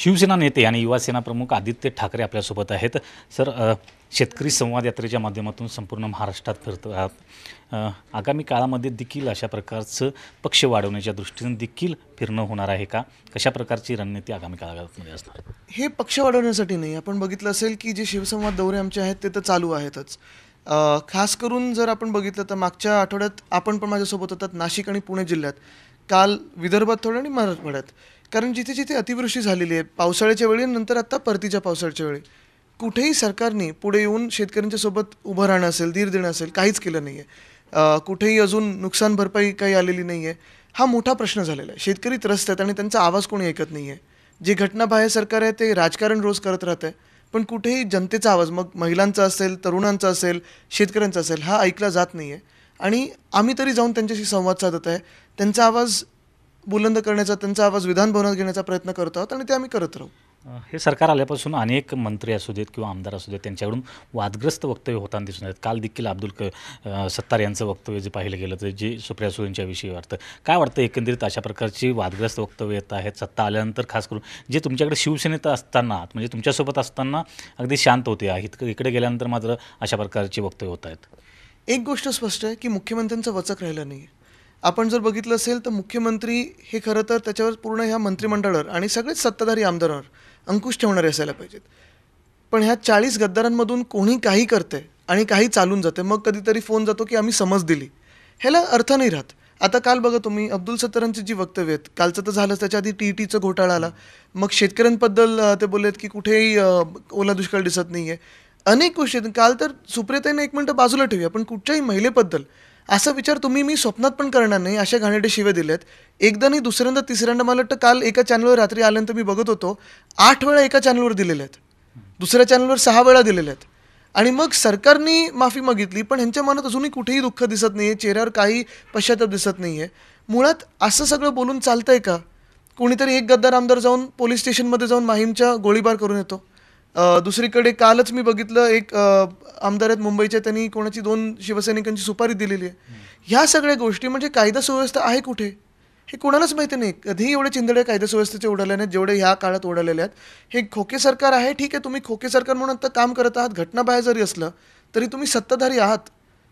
शिवसेना नेते आणि युवासेना प्रमुख आदित्य ठाकरे आपल्यासोबत आहेत सर शेतकरी संवाद यात्रेच्या माध्यमातून संपूर्ण महाराष्ट्रात फिरत आहात आगामी काळामध्ये देखील अशा प्रकारचं पक्ष वाढवण्याच्या दृष्टीने देखील फिरणं होणार आहे का कशा प्रकारची रणनीती आगामी काळामध्ये असणार हे पक्ष वाढवण्यासाठी नाही आपण बघितलं असेल की जे शिवसंवाद दौरे आमचे आहेत ते तर चालू आहेतच खास करून जर आपण बघितलं तर मागच्या आठवड्यात आपण पण माझ्यासोबत होतात नाशिक आणि पुणे जिल्ह्यात काल विदर्भात थोडं आणि मराठवाड्यात कारण जिथे जिथे अतिवृष्टी झालेली आहे पावसाळ्याच्या वेळी नंतर आता परतीच्या पावसाळ्याच्या वेळी कुठेही सरकारने पुढे येऊन शेतकऱ्यांच्या सोबत उभं राहणं असेल धीर देणं असेल काहीच केलं नाही आहे कुठेही अजून नुकसान भरपाई काही आलेली नाही आहे हा मोठा प्रश्न झालेला आहे शेतकरी त्रस्त आहेत आणि त्यांचा आवाज कोणी ऐकत नाही आहे जी घटना सरकार आहे ते राजकारण रोज करत राहतं आहे पण कुठेही जनतेचा आवाज मग महिलांचा असेल तरुणांचा असेल शेतकऱ्यांचा असेल हा ऐकला जात नाही आहे आणि आम्ही तरी जाऊन त्यांच्याशी संवाद साधत आहे त्यांचा आवाज बुलंद करण्याचा त्यांचा आवाज विधानभवनात घेण्याचा प्रयत्न करत आहोत आणि ते आम्ही करत राहू हे सरकार आल्यापासून अनेक मंत्री असू देत किंवा आमदार असू देत त्यांच्याकडून वादग्रस्त वक्तव्य होताना दिसून येतात काल देखील अब्दुल क सत्तार यांचं वक्तव्य जे पाहिलं गेलं तर जे सुप्रिया सुळेंच्या विषयी वाटतं काय वाटतं एकंदरीत अशा प्रकारची वादग्रस्त वक्तव्य येत आहेत सत्ता आल्यानंतर खास करून जे तुमच्याकडे शिवसेनेत असताना म्हणजे तुमच्यासोबत असताना अगदी शांत होते इतकं इकडे गेल्यानंतर मात्र अशा प्रकारची वक्तव्य होत आहेत एक गोष्ट स्पष्ट आहे की मुख्यमंत्र्यांचं वचक राहिलं नाही आहे आपण जर बघितलं असेल तर मुख्यमंत्री हे खरं तर त्याच्यावर पूर्ण ह्या मंत्रिमंडळावर आणि सगळेच सत्ताधारी आमदारांवर अंकुश ठेवणारे असायला पाहिजेत पण ह्या चाळीस गद्दारांमधून कोणी काही करते आणि काही चालून जाते मग कधीतरी फोन जातो की आम्ही समज दिली ह्याला अर्थ नाही राहत आता काल बघा तुम्ही अब्दुल सत्तारांची जी वक्तव्य आहेत कालचं तर झालंच त्याच्या आधी टी टीचं घोटाळा आला मग शेतकऱ्यांबद्दल ते बोललेत की कुठेही ओला दुष्काळ दिसत नाही आहे अनेक गोष्टी काल तर सुप्रेतेनं एक मिनटं बाजूला ठेवूया पण कुठच्याही महिलेबद्दल असा विचार तुम्ही मी स्वप्नात पण करणार नाही अशा घाणेटे शिवे दिलेत एकदा नाही दुसऱ्यांदा तिसऱ्यांदा मला वाटतं काल एका चॅनलवर रात्री आल्यानंतर मी बघत होतो आठ वेळा एका चॅनलवर दिलेले आहेत दुसऱ्या चॅनलवर सहा वेळा दिलेले आहेत आणि मग सरकारने माफी मागितली पण ह्यांच्या मनात अजूनही कुठेही दुःख दिसत नाही आहे चेहऱ्यावर काही पश्चाताप दिसत नाही आहे मुळात असं सगळं बोलून चालतंय का कोणीतरी एक गद्दार आमदार जाऊन पोलीस स्टेशनमध्ये जाऊन माहीमच्या गोळीबार करून येतो दुसरीकडे कालच मी बघितलं एक आमदार आहेत मुंबईच्या त्यांनी कोणाची दोन शिवसैनिकांची सुपारी दिलेली आहे ह्या सगळ्या गोष्टी म्हणजे कायदा सुव्यवस्था आहे कुठे हे कोणालाच माहिती नाही कधीही एवढे चिंदडे कायदा सुव्यवस्थेचे उडाले नाहीत जेवढे ह्या काळात उडालेले आहेत हे खोके सरकार आहे ठीक आहे तुम्ही खोके सरकार म्हणून आता काम करत आहात घटनाबाहेर जरी असलं तरी तुम्ही सत्ताधारी आहात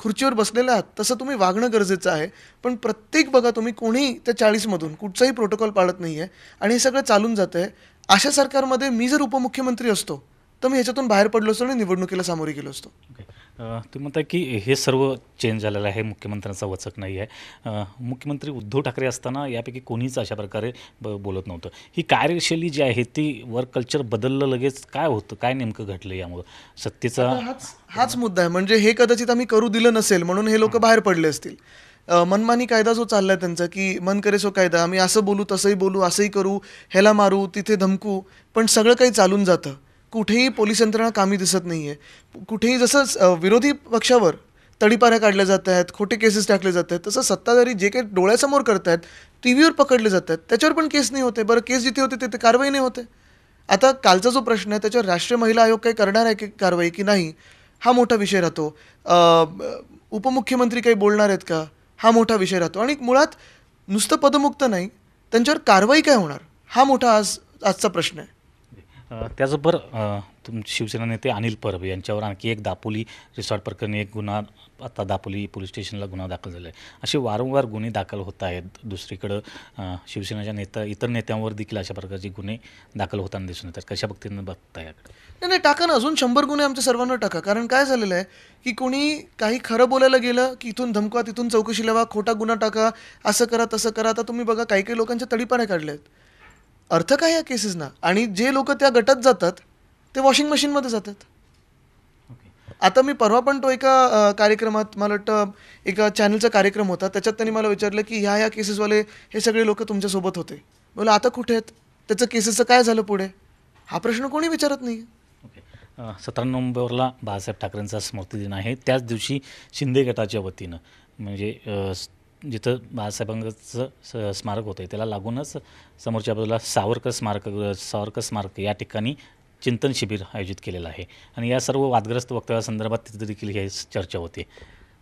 खुर्चीवर बसलेले आहात तसं तुम्ही वागणं गरजेचं आहे पण प्रत्येक बघा तुम्ही कोणी त्या चाळीसमधून कुठचाही प्रोटोकॉल पाळत नाही आहे आणि हे सगळं चालून जातं अशा सरकारमध्ये मी जर उपमुख्यमंत्री असतो तर मी ह्याच्यातून बाहेर पडलो असतो आणि निवडणुकीला सामोरे गेलो असतो तुम्ही म्हणता की हे सर्व चेंज झालेलं आहे मुख्यमंत्र्यांचा वचक नाही आहे मुख्यमंत्री उद्धव ठाकरे असताना यापैकी कोणीच अशा प्रकारे ब बोलत नव्हतं ही कार्यशैली जी आहे ती वर्क कल्चर बदललं लगेच काय होतं काय नेमकं घडलं यामुळं सत्तेचा हाच हाच मुद्दा आहे म्हणजे हे कदाचित आम्ही करू दिलं नसेल म्हणून हे लोक बाहेर पडले असतील मनमानी कायदा जो चालला आहे त्यांचा की मन सो कायदा आम्ही असं बोलू तसंही बोलू असंही करू ह्याला मारू तिथे धमकू पण सगळं काही चालून जातं कुठेही पोलीस यंत्रणा कामी दिसत नाही आहे कुठेही जसं विरोधी पक्षावर तडीपाऱ्या काढल्या जात आहेत खोटे केसेस टाकले जात आहेत तसं सत्ताधारी जे काही डोळ्यासमोर करत आहेत टी व्हीवर पकडले जात आहेत त्याच्यावर पण केस नाही होते बरं केस जिथे होते तिथे कारवाई नाही होते आता कालचा जो प्रश्न आहे त्याच्यावर राष्ट्रीय महिला आयोग काही करणार आहे की कारवाई की नाही हा मोठा विषय राहतो उपमुख्यमंत्री काही बोलणार आहेत का हा मोठा विषय राहतो आणि मुळात नुसतं पदमुक्त नाही त्यांच्यावर कारवाई काय होणार हा मोठा आज आजचा प्रश्न आहे त्याचबरोबर तुम शिवसेना नेते अनिल परब यांच्यावर आणखी एक दापोली रिसॉर्ट प्रकरणी एक गुन्हा आता दापोली पोलीस स्टेशनला गुन्हा दाखल झाला आहे असे वारंवार गुन्हे दाखल होत आहेत दुसरीकडं शिवसेनेच्या नेता इतर नेत्यांवर देखील अशा प्रकारचे गुन्हे दाखल होताना दिसून येतात कशा पद्धतीनं बघता याकडे नाही नाही टाका ना अजून शंभर गुन्हे आमच्या सर्वांना टाका कारण काय झालेलं आहे की कोणी काही खरं बोलायला गेलं की इथून धमका तिथून चौकशी लावा खोटा गुन्हा टाका असं करा तसं करा आता तुम्ही बघा काही काही लोकांच्या तडीपाने काढले आहेत अर्थ काय या केसेसना आणि जे लोक त्या गटात जातात ते वॉशिंग मशीनमध्ये जातात आता मी परवा पण तो एका कार्यक्रमात मला वाटतं एका चॅनलचा कार्यक्रम होता त्याच्यात त्यांनी मला विचारलं की ह्या ह्या केसेसवाले हे सगळे लोक तुमच्यासोबत होते बोला आता कुठे आहेत त्याचं केसेसचं काय झालं पुढे हा प्रश्न कोणी विचारत नाही सतरा नोव्हेंबरला बाळासाहेब ठाकरेंचा स्मृतिदिन आहे त्याच दिवशी शिंदे गटाच्या वतीनं म्हणजे जिथं बाळासाहेबांचं स्मारक होतं त्याला लागूनच समोरच्या बाजूला सावरकर स्मारक सावरकर स्मारक या ठिकाणी चिंतन शिबिर आयोजित केलेलं आहे आणि या सर्व वादग्रस्त वक्तव्यासंदर्भात तिथे देखील हे चर्चा होते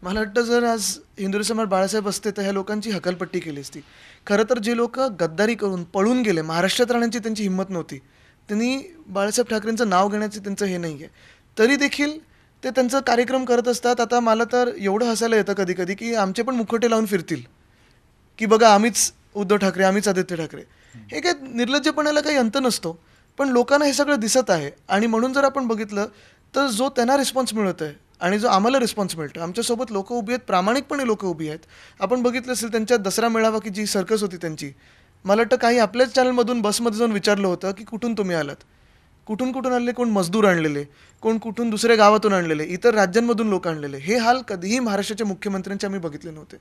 मला वाटतं जर आज हिंदू समाज बाळासाहेब असते तर ह्या लोकांची हकलपट्टी केली असती खरं तर जे लोक गद्दारी करून पळून गेले महाराष्ट्रात राहण्याची त्यांची हिंमत नव्हती त्यांनी बाळासाहेब ठाकरेंचं नाव घेण्याचं त्यांचं हे नाही आहे तरी देखील ते त्यांचा कार्यक्रम करत असतात आता मला तर एवढं हसायला येतं कधी कधी की आमचे पण मुखोटे लावून फिरतील की बघा आम्हीच उद्धव ठाकरे आम्हीच आदित्य ठाकरे हे काय निर्लज्जपणाला काही अंत नसतो पण लोकांना हे सगळं दिसत आहे आणि म्हणून जर आपण बघितलं तर जो त्यांना रिस्पॉन्स मिळत आहे आणि जो आम्हाला रिस्पॉन्स मिळतो आमच्यासोबत लोक उभी आहेत प्रामाणिकपणे लोकं उभी आहेत आपण बघितलं असेल त्यांच्या दसरा मेळावा की जी सर्कस होती त्यांची मला वाटतं काही आपल्याच चॅनलमधून बसमध्ये जाऊन विचारलं होतं की कुठून तुम्ही आलात कुठून कुठून आणले कोण मजदूर आणलेले कोण कुठून दुसऱ्या गावातून आणलेले इतर राज्यांमधून लोक आणलेले हे हाल कधीही महाराष्ट्राच्या मुख्यमंत्र्यांचे आम्ही बघितले नव्हते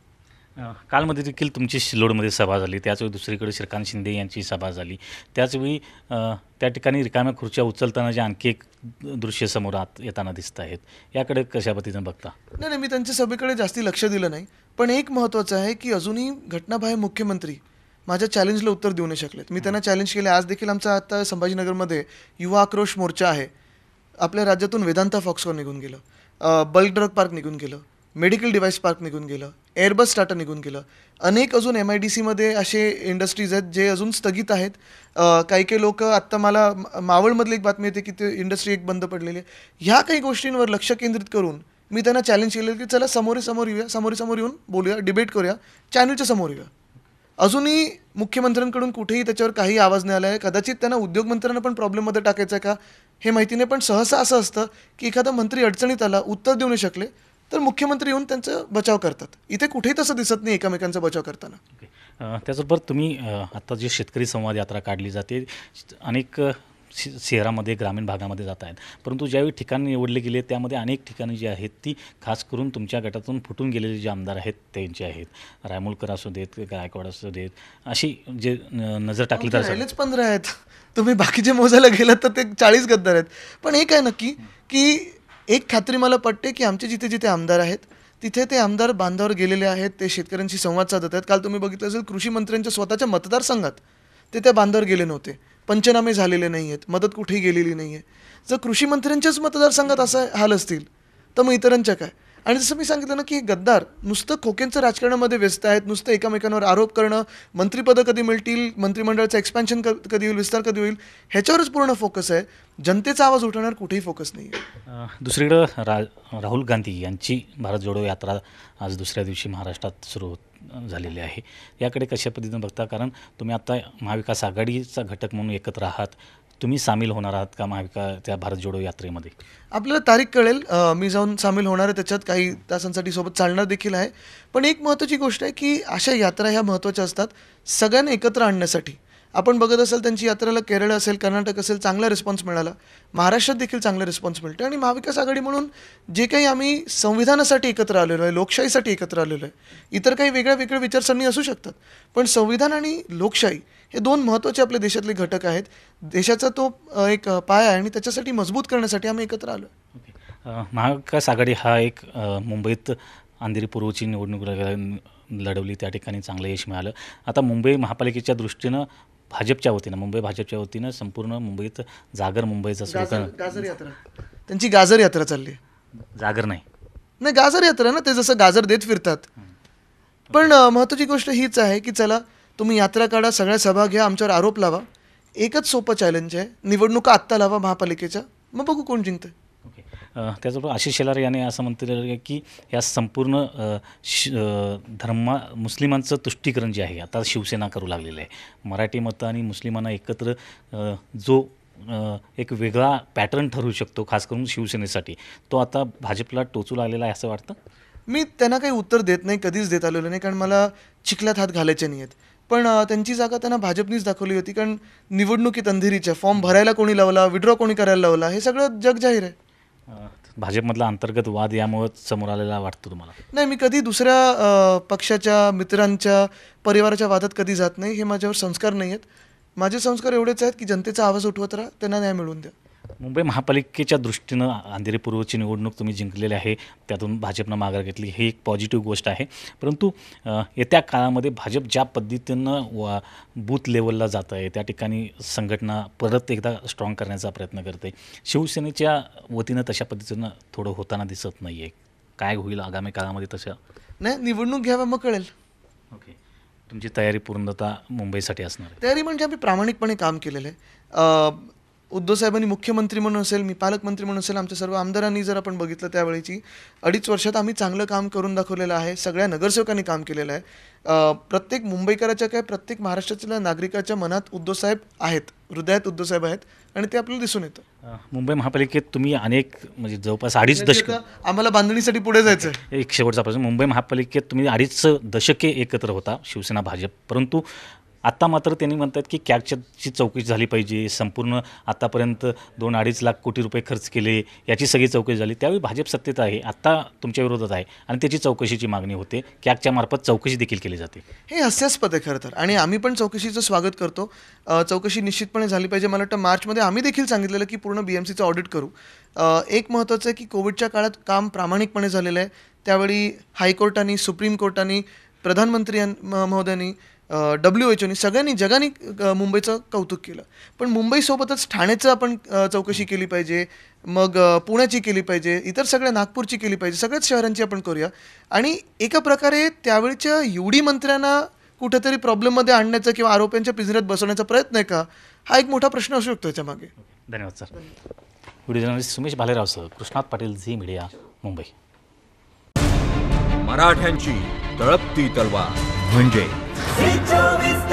कालमध्ये देखील तुमची शिलोडमध्ये सभा झाली त्याचवेळी दुसरीकडे श्रीकांत शिंदे यांची सभा झाली त्याचवेळी त्या ठिकाणी रिकाम्या खुर्च्या उचलताना जे आणखी एक दृश्य समोर आत येताना दिसत आहेत याकडे कशा पद्धतीनं बघता नाही नाही मी त्यांच्या सभेकडे जास्ती लक्ष दिलं नाही पण एक महत्त्वाचं आहे की अजूनही घटनाबाह्य मुख्यमंत्री माझ्या चॅलेंजला उत्तर देऊ नाही शकलेत मी त्यांना चॅलेंज केले आज देखील आमचा आता संभाजीनगरमध्ये युवा आक्रोश मोर्चा आहे आपल्या राज्यातून वेदांता फॉक्सकॉन निघून गेलं बल्क ड्रग पार्क निघून गेलं मेडिकल डिव्हाइस पार्क निघून गेलं एअरबस टाटा निघून गेलं अनेक अजून एम आय डी सीमध्ये असे इंडस्ट्रीज आहेत जे अजून स्थगित आहेत काही काही लोक आत्ता मला मावळमधली एक बातमी येते की ते इंडस्ट्री एक बंद पडलेली आहे ह्या काही गोष्टींवर लक्ष केंद्रित करून मी त्यांना चॅलेंज केलं की चला समोरे समोर येऊया समोरे समोर येऊन बोलूया डिबेट करूया चॅनलच्या समोर येऊया अजूनही मुख्यमंत्र्यांकडून कुठेही त्याच्यावर काही आवाज नाही आला आहे कदाचित त्यांना उद्योगमंत्र्यांना पण प्रॉब्लेममध्ये टाकायचं आहे का हे माहिती नाही पण सहसा असं असतं की एखादा मंत्री अडचणीत आला उत्तर देऊ नाही शकले तर मुख्यमंत्री येऊन त्यांचं बचाव करतात इथे कुठेही तसं दिसत नाही एकामेकांचा बचाव करताना त्याचबरोबर तुम्ही आता जी शेतकरी संवाद यात्रा काढली जाते अनेक शहरामध्ये ग्रामीण भागामध्ये जात आहेत परंतु ज्यावेळी ठिकाण निवडले गेले त्यामध्ये अनेक ठिकाणी जी आहेत ती खास करून तुमच्या गटातून फुटून गेलेले जे आमदार आहेत त्यांचे आहेत रायमुलकर असू देत गायकवाड असू देत अशी जे नजर टाकली तर राहिलेच पंधरा आहेत तुम्ही बाकीचे मोजायला गेलात तर ते चाळीस गद्दार आहेत पण हे काय नक्की की एक खात्री मला पटते की आमचे जिथे जिथे आमदार आहेत तिथे ते आमदार बांधावर गेलेले आहेत ते शेतकऱ्यांशी संवाद साधत आहेत काल तुम्ही बघितलं असेल कृषी मंत्र्यांच्या स्वतःच्या मतदारसंघात ते त्या बांधावर गेले नव्हते पंचनामे झालेले नाही आहेत मदत कुठेही गेलेली नाही आहे जर कृषी मंत्र्यांच्याच मतदारसंघात असा हाल असतील तर मग इतरांच्या काय आणि जसं मी सांगितलं ना की हे गद्दार नुसतं खोक्यांचं राजकारणामध्ये व्यस्त आहेत नुसतं एकामेकांवर आरोप करणं मंत्रिपदं कधी मिळतील मंत्रिमंडळाचं एक्सपॅन्शन कधी होईल विस्तार कधी होईल ह्याच्यावरच पूर्ण फोकस आहे जनतेचा आवाज उठवणार कुठेही फोकस नाही आहे दुसरीकडं रा राहुल गांधी यांची भारत जोडो यात्रा आज दुसऱ्या दिवशी महाराष्ट्रात सुरू झालेली आहे याकडे कशा पद्धतीनं बघता कारण तुम्ही आता महाविकास आघाडीचा घटक म्हणून एकत्र आहात तुम्ही सामील होणार आहात का महाविका त्या भारत जोडो यात्रेमध्ये आपल्याला तारीख कळेल मी जाऊन सामील होणार आहे त्याच्यात काही तासांसाठी सोबत चालणार देखील आहे पण एक महत्त्वाची गोष्ट आहे की अशा यात्रा ह्या महत्त्वाच्या असतात सगळ्यांना एकत्र आणण्यासाठी आपण बघत असाल त्यांची यात्रेला केरळ असेल कर्नाटक असेल चांगला रिस्पॉन्स मिळाला महाराष्ट्रात देखील चांगला रिस्पॉन्स मिळतो आणि महाविकास आघाडी म्हणून जे काही आम्ही संविधानासाठी एकत्र आलेलो आहे लोकशाहीसाठी एकत्र आलेलो आहे इतर काही वेगळ्या वेगळ्या विचारसरणी असू शकतात पण संविधान आणि लोकशाही हे दोन महत्त्वाचे आपल्या देशातले घटक आहेत देशाचा तो एक पाया आहे आणि त्याच्यासाठी मजबूत करण्यासाठी आम्ही एकत्र आलो महाविकास आघाडी हा एक मुंबईत अंधेरी पूर्वची निवडणूक लढवली त्या ठिकाणी चांगलं यश मिळालं आता मुंबई महापालिकेच्या दृष्टीनं भाजपच्या वतीनं मुंबई भाजपच्या वतीनं संपूर्ण मुंबईत जागर मुंबईचा गाजर यात्रा त्यांची गाजर यात्रा चालली जागर नाही नाही गाजर यात्रा ना ते जसं गाजर देत फिरतात पण महत्त्वाची गोष्ट हीच आहे की चला तुम्ही यात्रा काढा सगळ्या सभा घ्या आमच्यावर आरोप लावा एकच सोपं चॅलेंज आहे निवडणुका आत्ता लावा महापालिकेच्या मग बघू कोण जिंकतं ओके त्याचबरोबर आशिष शेलार याने असं आहे की या संपूर्ण धर्म धर्मा मुस्लिमांचं तुष्टीकरण जे आहे आता शिवसेना करू लागलेलं आहे मराठी मतं आणि मुस्लिमांना एकत्र जो एक वेगळा पॅटर्न ठरवू शकतो खास करून शिवसेनेसाठी तो आता भाजपला टोचू लागलेला आहे असं वाटतं मी त्यांना काही उत्तर देत नाही कधीच देत आलेलं नाही कारण मला चिखल्यात हात घालायचे नाही आहेत पण त्यांची जागा त्यांना भाजपनीच दाखवली होती कारण निवडणुकीत अंधेरीच्या फॉर्म भरायला कोणी लावला विड्रॉ कोणी करायला लावला हे सगळं जग जाहीर आहे भाजपमधला अंतर्गत वाद यामुळं समोर आलेला वाटतो तुम्हाला नाही मी कधी दुसऱ्या पक्षाच्या मित्रांच्या परिवाराच्या वादात कधी जात नाही हे माझ्यावर संस्कार नाही आहेत माझे संस्कार एवढेच आहेत की जनतेचा आवाज उठवत राहा त्यांना न्याय मिळवून द्या मुंबई महापालिकेच्या दृष्टीनं अंधेरी पूर्वची निवडणूक तुम्ही जिंकलेली आहे त्यातून भाजपनं माघार घेतली ही एक पॉझिटिव्ह गोष्ट आहे परंतु येत्या काळामध्ये भाजप ज्या पद्धतीनं बूथ लेवलला जात आहे त्या ठिकाणी संघटना परत एकदा स्ट्रॉंग करण्याचा प्रयत्न करते शिवसेनेच्या वतीनं तशा पद्धतीनं थोडं होताना दिसत नाही आहे काय होईल आगामी काळामध्ये तशा नाही निवडणूक घ्यावा मग कळेल ओके तुमची तयारी पूर्णता मुंबईसाठी असणार तयारी म्हणजे आम्ही प्रामाणिकपणे काम केलेलं आहे उद्धव साहेबांनी मुख्यमंत्री म्हणून असेल मी पालकमंत्री म्हणून असेल आमच्या सर्व आमदारांनी जर आपण बघितलं त्यावेळेची अडीच वर्षात आम्ही चांगलं काम करून दाखवलेलं आहे सगळ्या नगरसेवकांनी काम केलेलं आहे प्रत्येक मुंबईकराच्या काय प्रत्येक महाराष्ट्रातल्या नागरिकाच्या मनात उद्धव साहेब आहेत हृदयात उद्धवसाहेब आहेत आणि ते आपल्याला दिसून येतं मुंबई महापालिकेत तुम्ही अनेक म्हणजे जवळपास अडीच म्हणजे दशक आम्हाला बांधणीसाठी पुढे जायचं एक शेवटचा प्रश्न मुंबई महापालिकेत तुम्ही अडीच दशके एकत्र होता शिवसेना भाजप परंतु आत्ता मात्र त्यांनी म्हणत आहेत की कॅगच्याची चौकशी झाली पाहिजे संपूर्ण आतापर्यंत दोन अडीच लाख कोटी रुपये खर्च केले याची सगळी चौकशी झाली त्यावेळी भाजप सत्तेत आहे आत्ता तुमच्या विरोधात आहे आणि त्याची चौकशीची मागणी होते कॅगच्या मार्फत चौकशी देखील केली जाते हे हास्यास्पद आहे खरं तर आणि आम्ही पण चौकशीचं स्वागत करतो चौकशी निश्चितपणे झाली पाहिजे मला वाटतं मार्चमध्ये आम्ही देखील सांगितलेलं की पूर्ण बी एम सीचं ऑडिट करू एक महत्त्वाचं आहे की कोविडच्या काळात काम प्रामाणिकपणे झालेलं आहे त्यावेळी हायकोर्टाने सुप्रीम कोर्टाने प्रधानमंत्री महोदयांनी डब्ल्यू एच ओनी सगळ्यांनी जगाने मुंबईचं कौतुक केलं पण मुंबईसोबतच ठाण्याचं आपण चौकशी केली पाहिजे मग पुण्याची केली पाहिजे इतर सगळ्या नागपूरची केली पाहिजे सगळ्याच शहरांची आपण करूया आणि एका प्रकारे त्यावेळच्या युडी मंत्र्यांना कुठेतरी प्रॉब्लेममध्ये आणण्याचा किंवा आरोप्यांच्या पिंजऱ्यात बसवण्याचा प्रयत्न आहे का हा एक मोठा प्रश्न असू शकतो याच्यामागे मागे धन्यवाद sir video journalist Sumesh Bhalerao sir Krishnat Patil Zee Media Mumbai मराठ्यांची तळपती तलवार म्हणजे Si